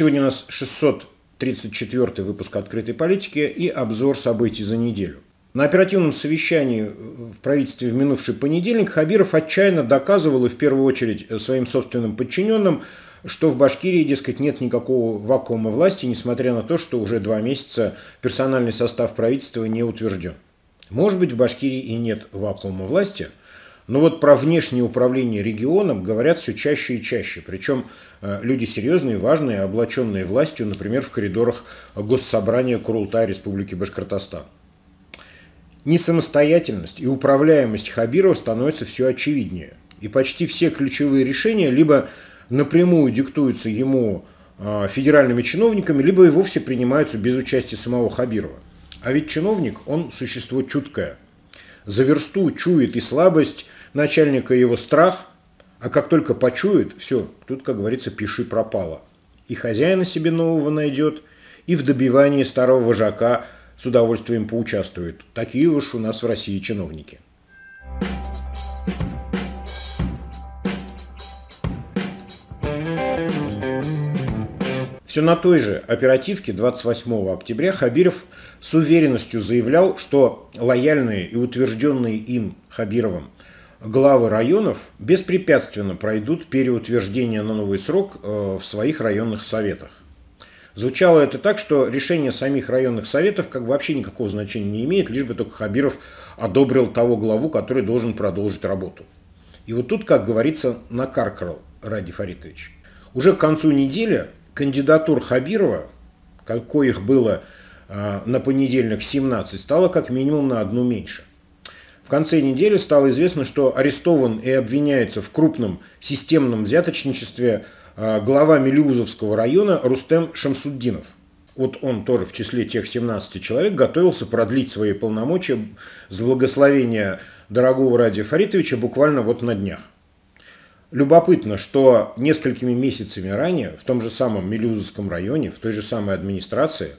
Сегодня у нас 634 выпуск «Открытой политики» и обзор событий за неделю. На оперативном совещании в правительстве в минувший понедельник Хабиров отчаянно доказывал и в первую очередь своим собственным подчиненным, что в Башкирии, дескать, нет никакого вакуума власти, несмотря на то, что уже два месяца персональный состав правительства не утвержден. Может быть, в Башкирии и нет вакуума власти – но ну вот про внешнее управление регионом говорят все чаще и чаще. Причем э, люди серьезные, важные, облаченные властью, например, в коридорах Госсобрания Курултая Республики Башкортостан. Несамостоятельность и управляемость Хабирова становится все очевиднее. И почти все ключевые решения либо напрямую диктуются ему э, федеральными чиновниками, либо и вовсе принимаются без участия самого Хабирова. А ведь чиновник, он существо чуткое – за версту чует и слабость начальника, и его страх, а как только почует, все, тут, как говорится, пиши пропало. И хозяина себе нового найдет, и в добивании старого вожака с удовольствием поучаствует. Такие уж у нас в России чиновники. Все на той же оперативке 28 октября Хабиров с уверенностью заявлял, что лояльные и утвержденные им Хабировым главы районов беспрепятственно пройдут переутверждение на новый срок э, в своих районных советах. Звучало это так, что решение самих районных советов как вообще никакого значения не имеет, лишь бы только Хабиров одобрил того главу, который должен продолжить работу. И вот тут, как говорится, накаркал Ради Фаритович. Уже к концу недели кандидатур Хабирова, какой их было а, на понедельник 17, стало как минимум на одну меньше. В конце недели стало известно, что арестован и обвиняется в крупном системном взяточничестве а, глава Мелиузовского района Рустем Шамсуддинов. Вот он тоже в числе тех 17 человек готовился продлить свои полномочия с благословения дорогого Ради Фаритовича буквально вот на днях. Любопытно, что несколькими месяцами ранее в том же самом Мелюзовском районе, в той же самой администрации,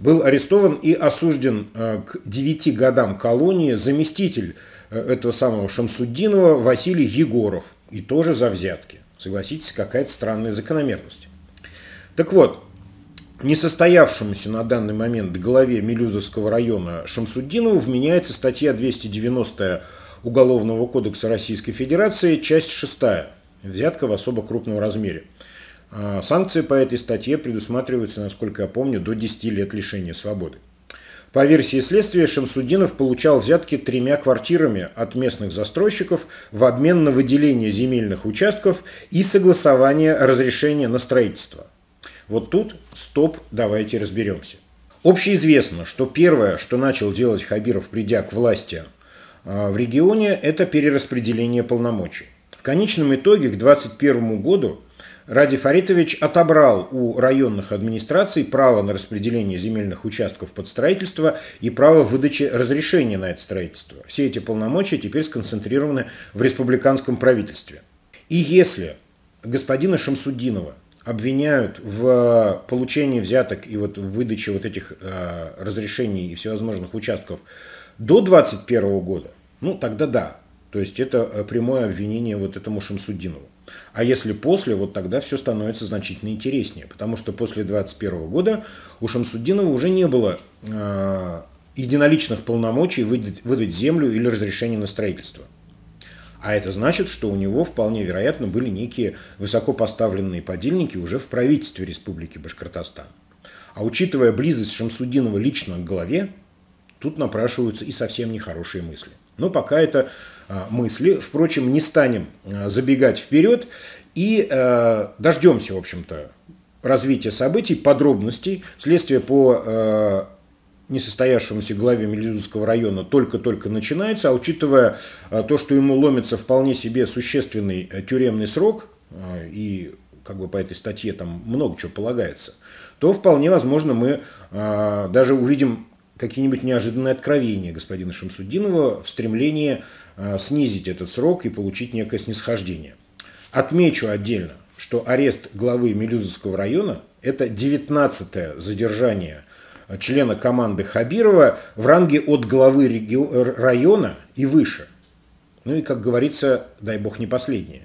был арестован и осужден э, к 9 годам колонии заместитель э, этого самого Шамсуддинова Василий Егоров. И тоже за взятки. Согласитесь, какая-то странная закономерность. Так вот, несостоявшемуся на данный момент главе Мелюзовского района Шамсуддинову вменяется статья 290 Уголовного кодекса Российской Федерации, часть 6. Взятка в особо крупном размере. А, санкции по этой статье предусматриваются, насколько я помню, до 10 лет лишения свободы. По версии следствия, Шамсудинов получал взятки тремя квартирами от местных застройщиков в обмен на выделение земельных участков и согласование разрешения на строительство. Вот тут стоп, давайте разберемся. Общеизвестно, что первое, что начал делать Хабиров, придя к власти а, в регионе – это перераспределение полномочий. В конечном итоге к 2021 году Ради Фаритович отобрал у районных администраций право на распределение земельных участков под строительство и право выдачи разрешения на это строительство. Все эти полномочия теперь сконцентрированы в республиканском правительстве. И если господина Шамсудинова обвиняют в получении взяток и вот в выдаче вот этих э, разрешений и всевозможных участков до 2021 года, ну тогда да. То есть это э, прямое обвинение вот этому Шамсудинову. А если после, вот тогда все становится значительно интереснее, потому что после 2021 года у Шамсуддинова уже не было э, единоличных полномочий выдать, выдать землю или разрешение на строительство. А это значит, что у него вполне вероятно были некие высокопоставленные подельники уже в правительстве Республики Башкортостан. А учитывая близость Шамсуддинова лично к главе, тут напрашиваются и совсем нехорошие мысли – но пока это а, мысли. Впрочем, не станем а, забегать вперед и а, дождемся, в общем-то, развития событий, подробностей. Следствие по несостоявшемуся главе Мельдюзского района только-только начинается, а учитывая то, что ему ломится вполне себе существенный э, тюремный срок, и как бы по этой статье там много чего полагается, то вполне возможно мы даже увидим какие-нибудь неожиданные откровения господина Шамсуддинова в стремлении э, снизить этот срок и получить некое снисхождение. Отмечу отдельно, что арест главы Мелюзовского района – это 19-е задержание члена команды Хабирова в ранге от главы района и выше. Ну и, как говорится, дай бог не последнее.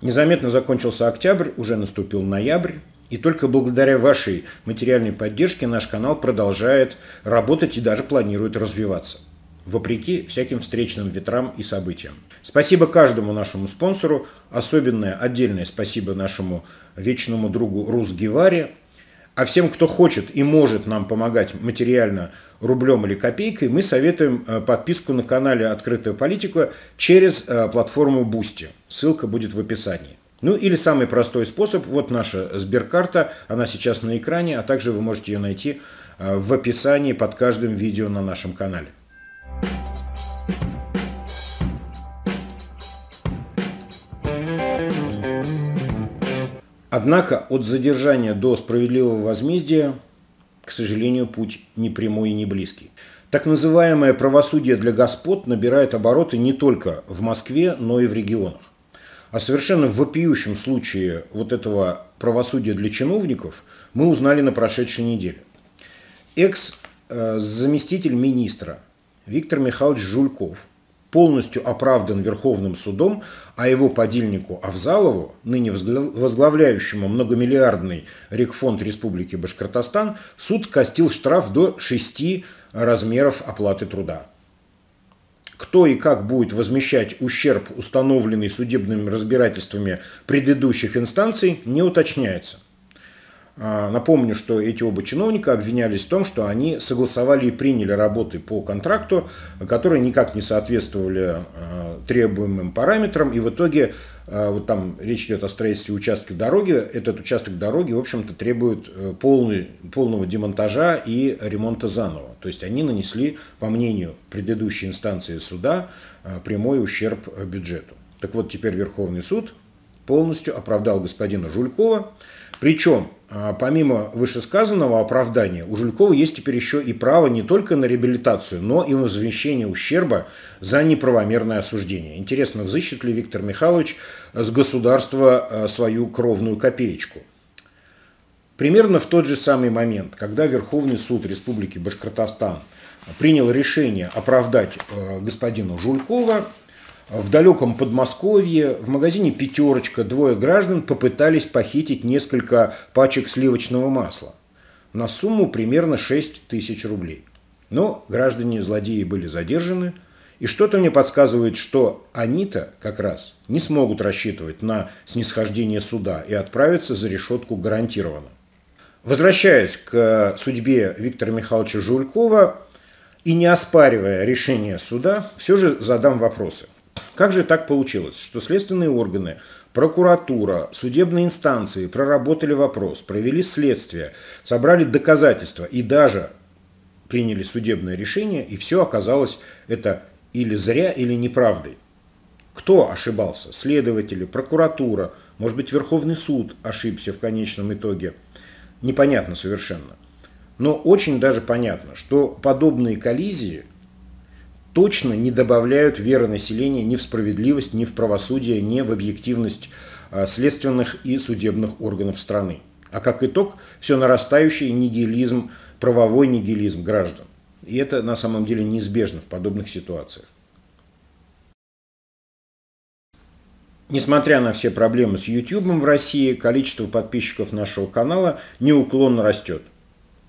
Незаметно закончился октябрь, уже наступил ноябрь. И только благодаря вашей материальной поддержке наш канал продолжает работать и даже планирует развиваться вопреки всяким встречным ветрам и событиям. Спасибо каждому нашему спонсору, особенное отдельное спасибо нашему вечному другу Рус Геваре, а всем, кто хочет и может нам помогать материально рублем или копейкой, мы советуем э, подписку на канале «Открытая политика» через э, платформу Бусти. Ссылка будет в описании. Ну или самый простой способ, вот наша сберкарта, она сейчас на экране, а также вы можете ее найти э, в описании под каждым видео на нашем канале. Однако от задержания до справедливого возмездия, к сожалению, путь не прямой и не близкий. Так называемое правосудие для господ набирает обороты не только в Москве, но и в регионах. А совершенно вопиющем случае вот этого правосудия для чиновников мы узнали на прошедшей неделе. Экс-заместитель э, министра Виктор Михайлович Жульков полностью оправдан Верховным судом, а его подельнику Авзалову, ныне возглавляющему многомиллиардный Рекфонд Республики Башкортостан, суд костил штраф до 6 размеров оплаты труда кто и как будет возмещать ущерб, установленный судебными разбирательствами предыдущих инстанций, не уточняется. А, напомню, что эти оба чиновника обвинялись в том, что они согласовали и приняли работы по контракту, которые никак не соответствовали а, требуемым параметрам, и в итоге а, вот там речь идет о строительстве участка дороги, этот участок дороги, в общем-то, требует э, полный, полного демонтажа и ремонта заново. То есть они нанесли, по мнению предыдущей инстанции суда, э, прямой ущерб э, бюджету. Так вот, теперь Верховный суд полностью оправдал господина Жулькова, причем а, помимо вышесказанного оправдания, у Жулькова есть теперь еще и право не только на реабилитацию, но и на возмещение ущерба за неправомерное осуждение. Интересно, взыщет ли Виктор Михайлович с государства э, свою кровную копеечку? Примерно в тот же самый момент, когда Верховный суд Республики Башкортостан принял решение оправдать э, господина Жулькова, в далеком Подмосковье в магазине «Пятерочка» двое граждан попытались похитить несколько пачек сливочного масла на сумму примерно 6 тысяч рублей. Но граждане-злодеи были задержаны, и что-то мне подсказывает, что они-то как раз не смогут рассчитывать на снисхождение суда и отправиться за решетку гарантированно. Возвращаясь к судьбе Виктора Михайловича Жулькова и не оспаривая решение суда, все же задам вопросы – как же так получилось, что следственные органы, прокуратура, судебные инстанции проработали вопрос, провели следствие, собрали доказательства и даже приняли судебное решение, и все оказалось это или зря, или неправдой? Кто ошибался? Следователи, прокуратура, может быть, Верховный суд ошибся в конечном итоге? Непонятно совершенно. Но очень даже понятно, что подобные коллизии – точно не добавляют веры населения ни в справедливость, ни в правосудие, ни в объективность а, следственных и судебных органов страны. А как итог, все нарастающий нигилизм, правовой нигилизм граждан. И это на самом деле неизбежно в подобных ситуациях. Несмотря на все проблемы с YouTube в России, количество подписчиков нашего канала неуклонно растет –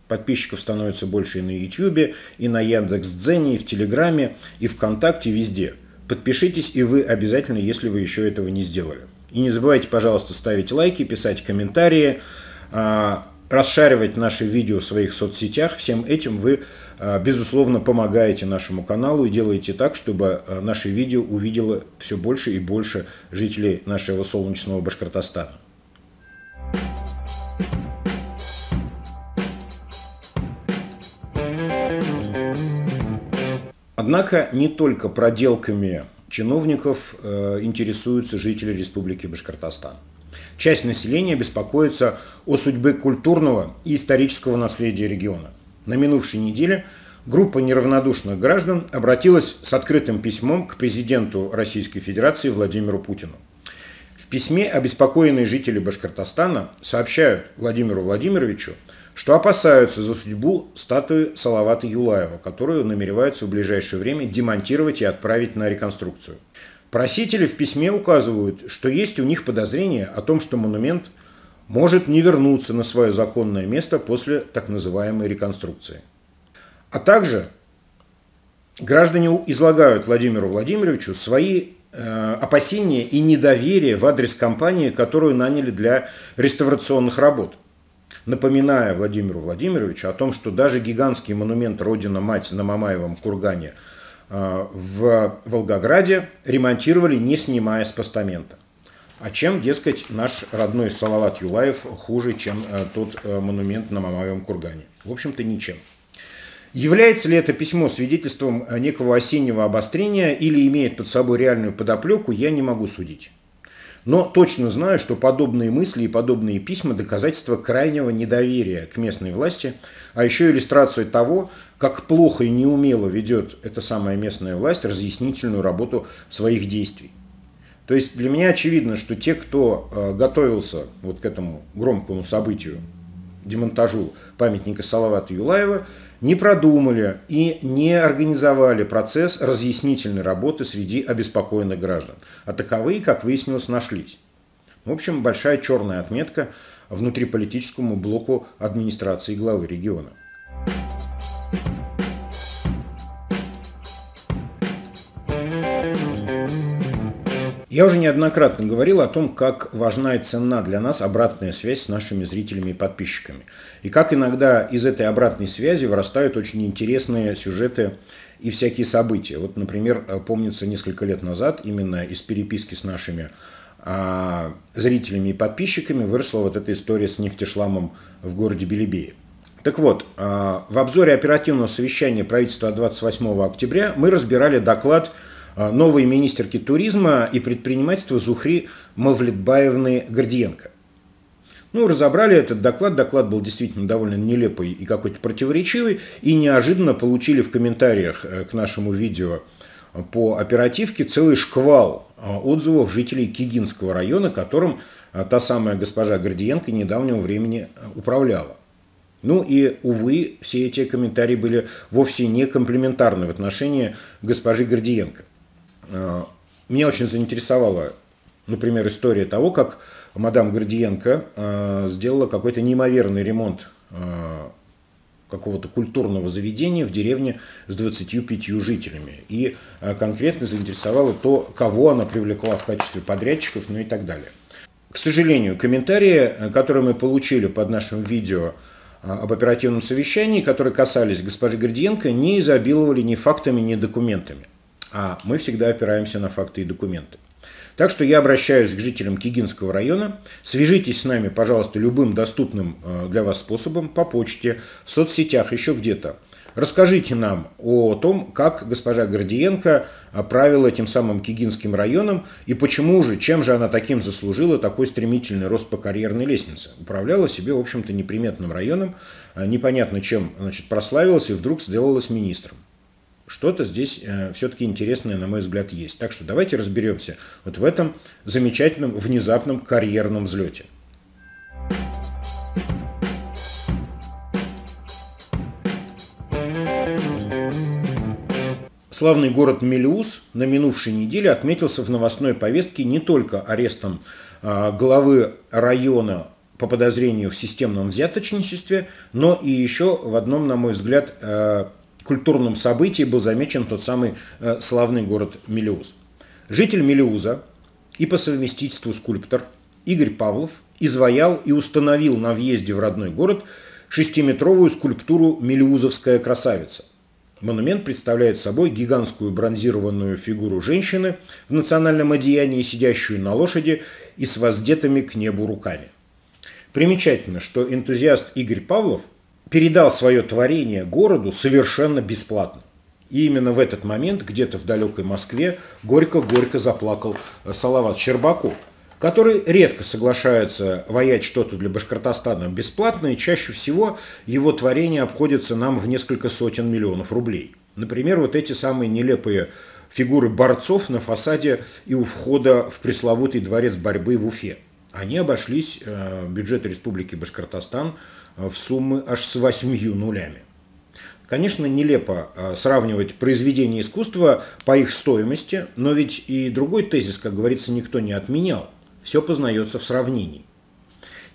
Подписчиков становится больше и на YouTube, и на Яндекс.Дзене, и в Телеграме, и ВКонтакте, везде. Подпишитесь и вы обязательно, если вы еще этого не сделали. И не забывайте, пожалуйста, ставить лайки, писать комментарии, а, расшаривать наши видео в своих соцсетях. Всем этим вы, а, безусловно, помогаете нашему каналу и делаете так, чтобы а, наши видео увидело все больше и больше жителей нашего солнечного Башкортостана. Однако не только проделками чиновников э, интересуются жители Республики Башкортостан. Часть населения беспокоится о судьбе культурного и исторического наследия региона. На минувшей неделе группа неравнодушных граждан обратилась с открытым письмом к президенту Российской Федерации Владимиру Путину. В письме обеспокоенные жители Башкортостана сообщают Владимиру Владимировичу, что опасаются за судьбу статуи Салавата Юлаева, которую намереваются в ближайшее время демонтировать и отправить на реконструкцию. Просители в письме указывают, что есть у них подозрение о том, что монумент может не вернуться на свое законное место после так называемой реконструкции. А также граждане излагают Владимиру Владимировичу свои э, опасения и недоверие в адрес компании, которую наняли для реставрационных работ – напоминая Владимиру Владимировичу о том, что даже гигантский монумент «Родина-мать» на Мамаевом кургане э, в Волгограде ремонтировали, не снимая с постамента. А чем, дескать, наш родной Салават Юлаев хуже, чем э, тот э, монумент на Мамаевом кургане? В общем-то, ничем. Является ли это письмо свидетельством некого осеннего обострения или имеет под собой реальную подоплеку, я не могу судить но точно знаю, что подобные мысли и подобные письма – доказательство крайнего недоверия к местной власти, а еще иллюстрацию того, как плохо и неумело ведет эта самая местная власть разъяснительную работу своих действий. То есть для меня очевидно, что те, кто э, готовился вот к этому громкому событию, демонтажу памятника Салавата Юлаева – не продумали и не организовали процесс разъяснительной работы среди обеспокоенных граждан. А таковые, как выяснилось, нашлись. В общем, большая черная отметка внутриполитическому блоку администрации главы региона. Я уже неоднократно говорил о том, как важна и ценна для нас обратная связь с нашими зрителями и подписчиками. И как иногда из этой обратной связи вырастают очень интересные сюжеты и всякие события. Вот, например, э, помнится несколько лет назад именно из переписки с нашими а, зрителями и подписчиками выросла вот эта история с нефтешламом в городе Белебее. Так вот, а, в обзоре оперативного совещания правительства 28 октября мы разбирали доклад Э, новой министерки туризма и предпринимательства Зухри Мавлетбаевны Гордиенко. Ну, разобрали этот доклад. Доклад был действительно довольно нелепый и какой-то противоречивый. И неожиданно получили в комментариях э, к нашему видео э, по оперативке целый шквал отзывов жителей Кигинского района, которым та самая госпожа Гордиенко недавнего времени управляла. Ну и, увы, все эти комментарии были вовсе не комплиментарны в отношении госпожи Гордиенко. Э, меня очень заинтересовала, например, история того, как мадам Гордиенко э, сделала какой-то неимоверный ремонт э, какого-то культурного заведения в деревне с 25 жителями. И конкретно заинтересовала то, кого она привлекла в качестве подрядчиков, ну и так далее. К сожалению, комментарии, которые мы получили под нашим видео об оперативном совещании, которые касались госпожи Гордиенко, не изобиловали ни фактами, ни документами а мы всегда опираемся на факты и документы. Так что я обращаюсь к жителям Кигинского района. Свяжитесь с нами, пожалуйста, любым доступным э, для вас способом, по почте, в соцсетях, еще где-то. Расскажите нам о том, как госпожа Гордиенко правила этим самым Кигинским районом и почему же, чем же она таким заслужила такой стремительный рост по карьерной лестнице. Управляла себе, в общем-то, неприметным районом, э, непонятно чем, значит, прославилась и вдруг сделалась министром что-то здесь э, все-таки интересное, на мой взгляд, есть. Так что давайте разберемся вот в этом замечательном внезапном карьерном взлете. Славный город Мелиус на минувшей неделе отметился в новостной повестке не только арестом а, главы района по подозрению в системном взяточничестве, но и еще в одном, на мой взгляд, э, культурном событии был замечен тот самый э, славный город Мелиуз. Житель Мелиуза и по совместительству скульптор Игорь Павлов изваял и установил на въезде в родной город шестиметровую скульптуру «Мелиузовская красавица». Монумент представляет собой гигантскую бронзированную фигуру женщины в национальном одеянии, сидящую на лошади и с воздетыми к небу руками. Примечательно, что энтузиаст Игорь Павлов – передал свое творение городу совершенно бесплатно. И именно в этот момент, где-то в далекой Москве, горько-горько заплакал э, Салават Щербаков, который редко соглашается воять что-то для Башкортостана бесплатно, и чаще всего его творение обходится нам в несколько сотен миллионов рублей. Например, вот эти самые нелепые фигуры борцов на фасаде и у входа в пресловутый дворец борьбы в Уфе. Они обошлись э, бюджет Республики Башкортостан Э, в суммы аж с восьмью нулями. Конечно, нелепо э, сравнивать произведения искусства по их стоимости, но ведь и другой тезис, как говорится, никто не отменял. Все познается в сравнении.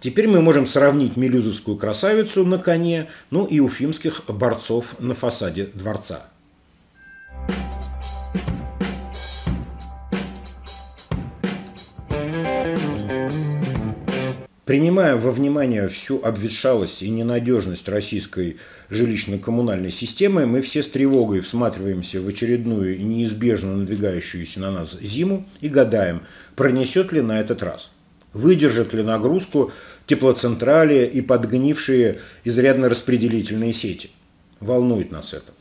Теперь мы можем сравнить мелюзовскую красавицу на коне, ну и уфимских борцов на фасаде дворца – Принимая во внимание всю обветшалость и ненадежность российской жилищно-коммунальной системы, мы все с тревогой всматриваемся в очередную и неизбежно надвигающуюся на нас зиму и гадаем, пронесет ли на этот раз. Выдержат ли нагрузку теплоцентрали и подгнившие изрядно распределительные сети. Волнует нас это.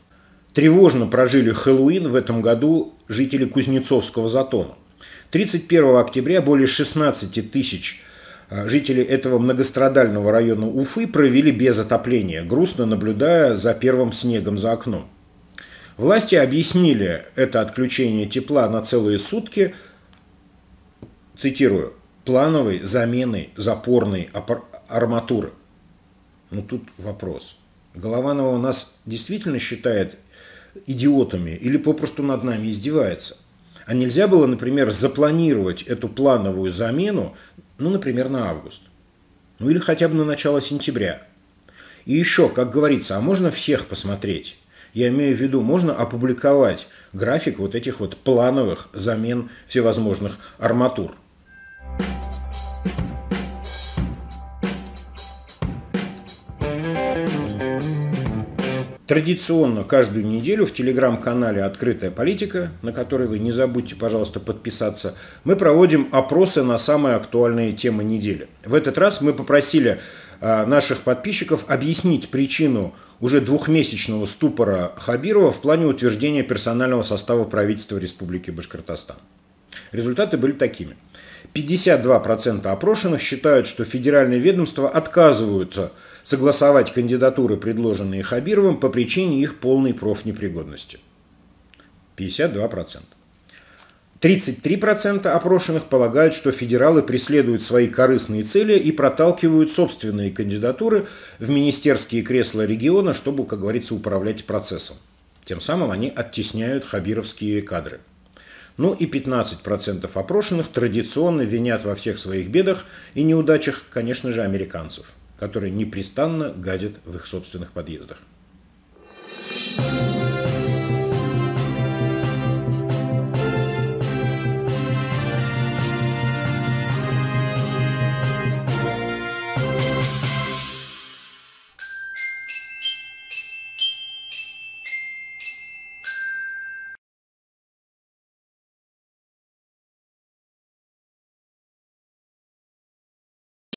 Тревожно прожили Хэллоуин в этом году жители Кузнецовского затона. 31 октября более 16 тысяч человек а, жители этого многострадального района Уфы провели без отопления, грустно наблюдая за первым снегом за окном. Власти объяснили это отключение тепла на целые сутки, цитирую, плановой заменой запорной арматуры. Ну тут вопрос. Голованова нас действительно считает идиотами или попросту над нами издевается? А нельзя было, например, запланировать эту плановую замену ну, например, на август. Ну или хотя бы на начало сентября. И еще, как говорится, а можно всех посмотреть? Я имею в виду, можно опубликовать график вот этих вот плановых замен всевозможных арматур. Традиционно каждую неделю в телеграм-канале «Открытая политика», на который вы не забудьте, пожалуйста, подписаться, мы проводим опросы на самые актуальные темы недели. В этот раз мы попросили а, наших подписчиков объяснить причину уже двухмесячного ступора Хабирова в плане утверждения персонального состава правительства Республики Башкортостан. Результаты были такими – 52% опрошенных считают, что федеральные ведомства отказываются согласовать кандидатуры, предложенные Хабировым, по причине их полной профнепригодности. 52%. 33% опрошенных полагают, что федералы преследуют свои корыстные цели и проталкивают собственные кандидатуры в министерские кресла региона, чтобы, как говорится, управлять процессом. Тем самым они оттесняют хабировские кадры – ну и 15% опрошенных традиционно винят во всех своих бедах и неудачах, конечно же, американцев, которые непрестанно гадят в их собственных подъездах. thank you